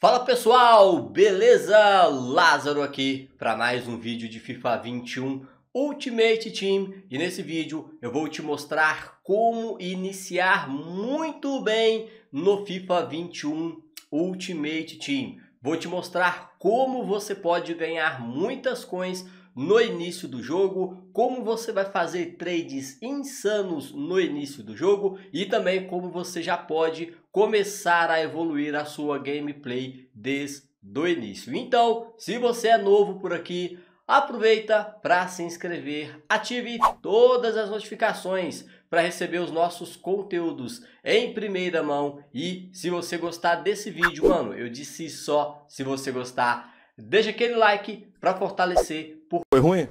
Fala pessoal, beleza? Lázaro aqui para mais um vídeo de FIFA 21 Ultimate Team e nesse vídeo eu vou te mostrar como iniciar muito bem no FIFA 21 Ultimate Team. Vou te mostrar como você pode ganhar muitas coins no início do jogo, como você vai fazer trades insanos no início do jogo e também como você já pode começar a evoluir a sua gameplay desde o início. Então, se você é novo por aqui, aproveita para se inscrever, ative todas as notificações para receber os nossos conteúdos em primeira mão e se você gostar desse vídeo, mano, eu disse só se você gostar, deixa aquele like para fortalecer por... Foi ruim?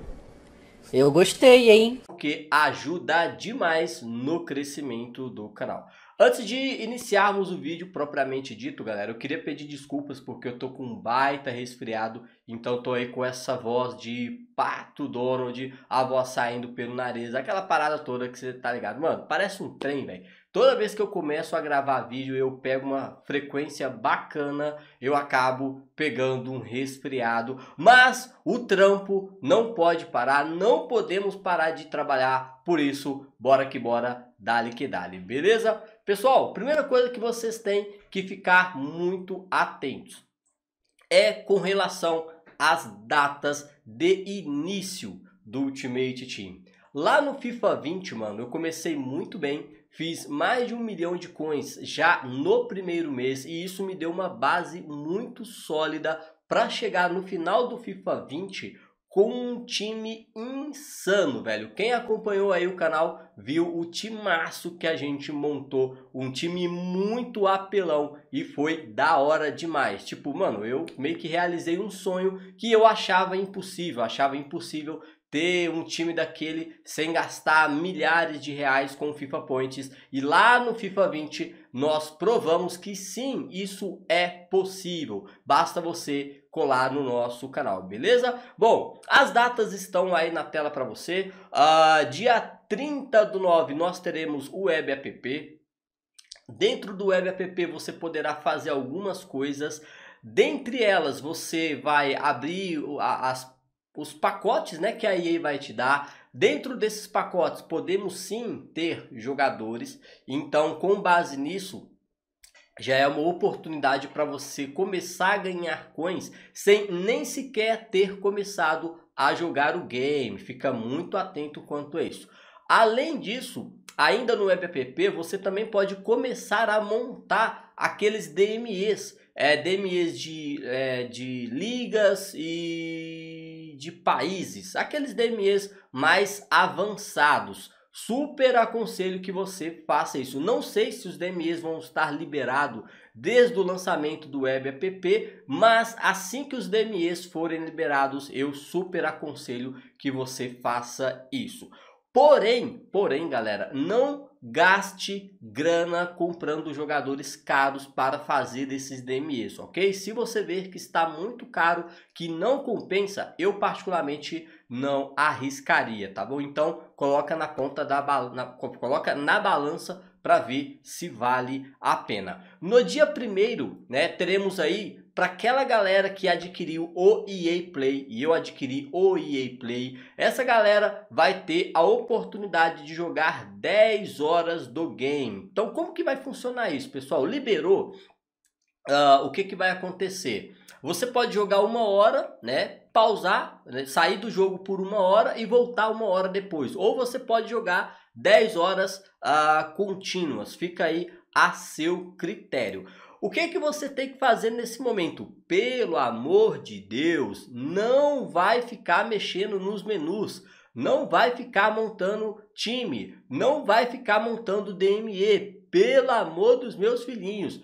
Eu gostei, hein? Porque ajuda demais no crescimento do canal. Antes de iniciarmos o vídeo propriamente dito, galera, eu queria pedir desculpas porque eu tô com um baita resfriado, então tô aí com essa voz de pato Donald, a voz saindo pelo nariz, aquela parada toda que você tá ligado. Mano, parece um trem, velho. Toda vez que eu começo a gravar vídeo, eu pego uma frequência bacana, eu acabo pegando um resfriado, mas o trampo não pode parar, não podemos parar de trabalhar, por isso, bora que bora, dale que dale, beleza? Pessoal, primeira coisa que vocês têm que ficar muito atentos é com relação às datas de início do Ultimate Team. Lá no FIFA 20, mano, eu comecei muito bem, Fiz mais de um milhão de coins já no primeiro mês e isso me deu uma base muito sólida para chegar no final do FIFA 20 com um time insano, velho. Quem acompanhou aí o canal viu o timaço que a gente montou, um time muito apelão e foi da hora demais. Tipo, mano, eu meio que realizei um sonho que eu achava impossível, achava impossível ter um time daquele sem gastar milhares de reais com FIFA Points. E lá no FIFA 20 nós provamos que sim, isso é possível. Basta você colar no nosso canal, beleza? Bom, as datas estão aí na tela para você. Uh, dia 30 do 9 nós teremos o Web App. Dentro do Web App você poderá fazer algumas coisas. Dentre elas, você vai abrir as os pacotes né, que a EA vai te dar. Dentro desses pacotes, podemos sim ter jogadores. Então, com base nisso, já é uma oportunidade para você começar a ganhar coins sem nem sequer ter começado a jogar o game. Fica muito atento quanto a isso. Além disso, ainda no WebPP, você também pode começar a montar aqueles DMEs. É, DMEs de, é, de ligas e de países, aqueles DMEs mais avançados. Super aconselho que você faça isso. Não sei se os DMEs vão estar liberados desde o lançamento do Web App, mas assim que os DMEs forem liberados, eu super aconselho que você faça isso. Porém, porém, galera, não gaste grana comprando jogadores caros para fazer esses DMEs, ok? Se você ver que está muito caro, que não compensa, eu particularmente não arriscaria, tá bom? Então coloca na conta da na, coloca na balança para ver se vale a pena. No dia primeiro, né, teremos aí para aquela galera que adquiriu o EA Play e eu adquiri o EA Play, essa galera vai ter a oportunidade de jogar 10 horas horas do game. Então, como que vai funcionar isso, pessoal? Liberou, uh, o que, que vai acontecer? Você pode jogar uma hora, né? Pausar, né, sair do jogo por uma hora e voltar uma hora depois. Ou você pode jogar 10 horas uh, contínuas. Fica aí a seu critério. O que que você tem que fazer nesse momento? Pelo amor de Deus, não vai ficar mexendo nos menus, não vai ficar montando time, não vai ficar montando DME, pelo amor dos meus filhinhos.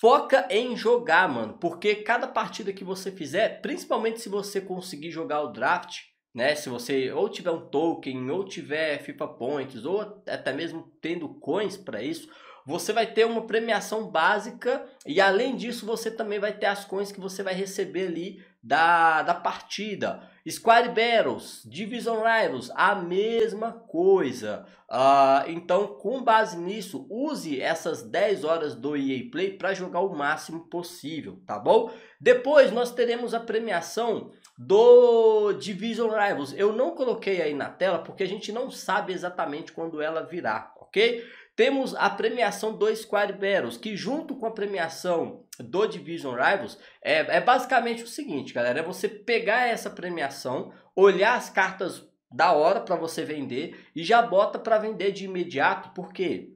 Foca em jogar, mano, porque cada partida que você fizer, principalmente se você conseguir jogar o draft, né? Se você ou tiver um token, ou tiver FIFA Points, ou até mesmo tendo coins para isso, você vai ter uma premiação básica e além disso você também vai ter as coins que você vai receber ali da, da partida. Squad Battles, Division Rivals, a mesma coisa. Uh, então, com base nisso, use essas 10 horas do EA Play para jogar o máximo possível, tá bom? Depois nós teremos a premiação do Division Rivals. Eu não coloquei aí na tela porque a gente não sabe exatamente quando ela virá, ok? Temos a premiação do Squad Battles, que junto com a premiação do Division Rivals, é, é basicamente o seguinte, galera, é você pegar essa premiação, olhar as cartas da hora para você vender e já bota para vender de imediato, porque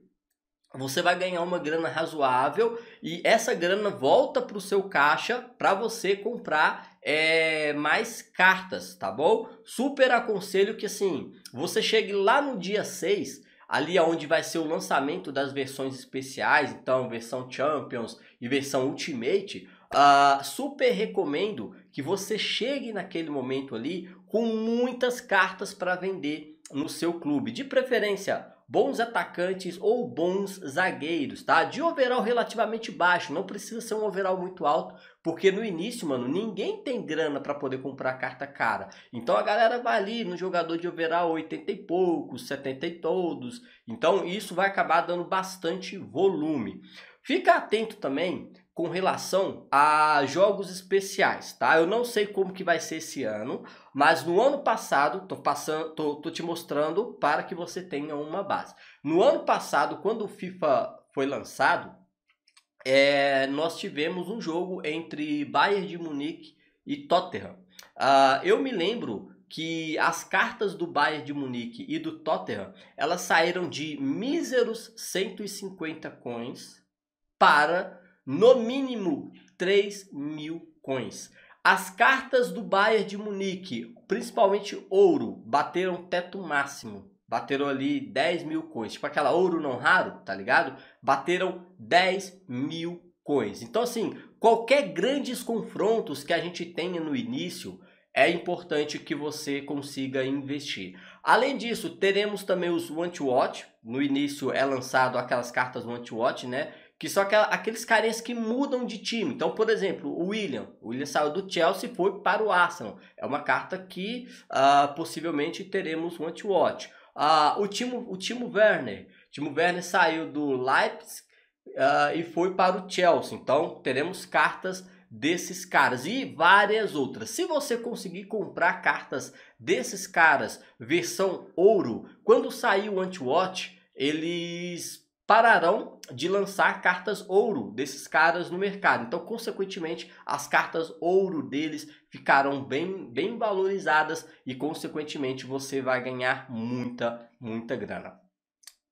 você vai ganhar uma grana razoável e essa grana volta para o seu caixa para você comprar é, mais cartas, tá bom? Super aconselho que assim, você chegue lá no dia 6 ali aonde é vai ser o lançamento das versões especiais, então versão Champions e versão Ultimate, uh, super recomendo que você chegue naquele momento ali com muitas cartas para vender no seu clube, de preferência bons atacantes ou bons zagueiros, tá? De overall relativamente baixo, não precisa ser um overall muito alto, porque no início, mano, ninguém tem grana para poder comprar carta cara. Então a galera vai ali no jogador de overall 80 e poucos, 70 e todos. Então isso vai acabar dando bastante volume. Fica atento também com relação a jogos especiais, tá? Eu não sei como que vai ser esse ano, mas no ano passado, tô passando, tô, tô te mostrando para que você tenha uma base. No ano passado, quando o FIFA foi lançado, é, nós tivemos um jogo entre Bayern de Munique e Tottenham. Uh, eu me lembro que as cartas do Bayern de Munique e do Tottenham, elas saíram de míseros 150 coins para no mínimo 3 mil coins. As cartas do Bayern de Munique, principalmente ouro, bateram teto máximo. Bateram ali 10 mil coins. Tipo aquela ouro não raro, tá ligado? Bateram 10 mil coins. Então, assim, qualquer grandes confrontos que a gente tenha no início, é importante que você consiga investir. Além disso, teremos também os One to Watch. No início é lançado aquelas cartas One to Watch, né? que são aqueles carinhas que mudam de time. Então, por exemplo, o William. O William saiu do Chelsea e foi para o Arsenal. É uma carta que uh, possivelmente teremos um anti-watch. Uh, o, Timo, o Timo Werner. O Timo Werner saiu do Leipzig uh, e foi para o Chelsea. Então, teremos cartas desses caras e várias outras. Se você conseguir comprar cartas desses caras versão ouro, quando sair o anti-watch, eles pararão de lançar cartas ouro desses caras no mercado. Então, consequentemente, as cartas ouro deles ficarão bem, bem valorizadas e, consequentemente, você vai ganhar muita, muita grana.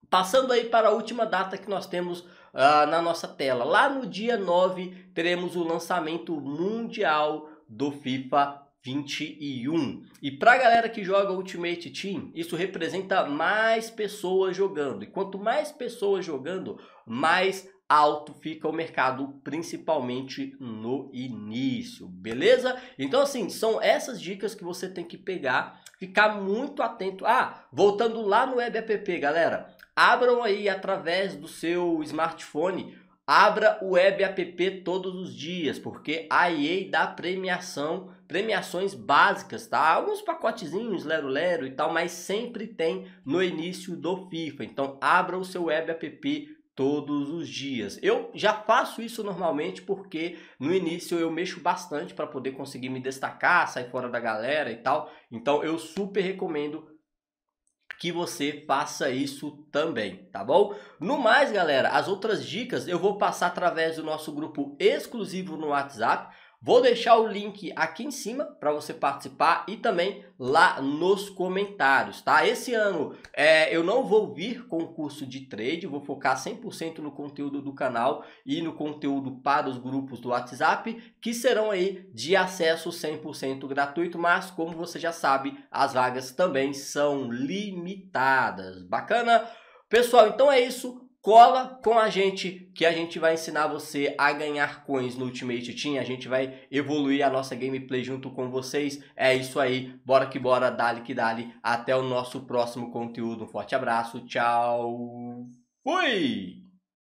Passando aí para a última data que nós temos uh, na nossa tela. Lá no dia 9, teremos o lançamento mundial do FIFA 21. E para a galera que joga Ultimate Team, isso representa mais pessoas jogando. E quanto mais pessoas jogando, mais alto fica o mercado, principalmente no início, beleza? Então assim, são essas dicas que você tem que pegar, ficar muito atento. Ah, voltando lá no WebApp, galera, abram aí através do seu smartphone Abra o web app todos os dias, porque a EA dá premiação, premiações básicas, tá? Alguns pacotezinhos, lero lero e tal, mas sempre tem no início do FIFA. Então abra o seu web app todos os dias. Eu já faço isso normalmente porque no início eu mexo bastante para poder conseguir me destacar, sair fora da galera e tal. Então eu super recomendo que você faça isso também, tá bom? No mais, galera, as outras dicas eu vou passar através do nosso grupo exclusivo no WhatsApp. Vou deixar o link aqui em cima para você participar e também lá nos comentários, tá? Esse ano é, eu não vou vir com o curso de trade, vou focar 100% no conteúdo do canal e no conteúdo para os grupos do WhatsApp, que serão aí de acesso 100% gratuito, mas como você já sabe, as vagas também são limitadas. Bacana? Pessoal, então é isso cola com a gente que a gente vai ensinar você a ganhar coins no Ultimate Team, a gente vai evoluir a nossa gameplay junto com vocês. É isso aí, bora que bora, dale que dale. Até o nosso próximo conteúdo, um forte abraço, tchau, fui!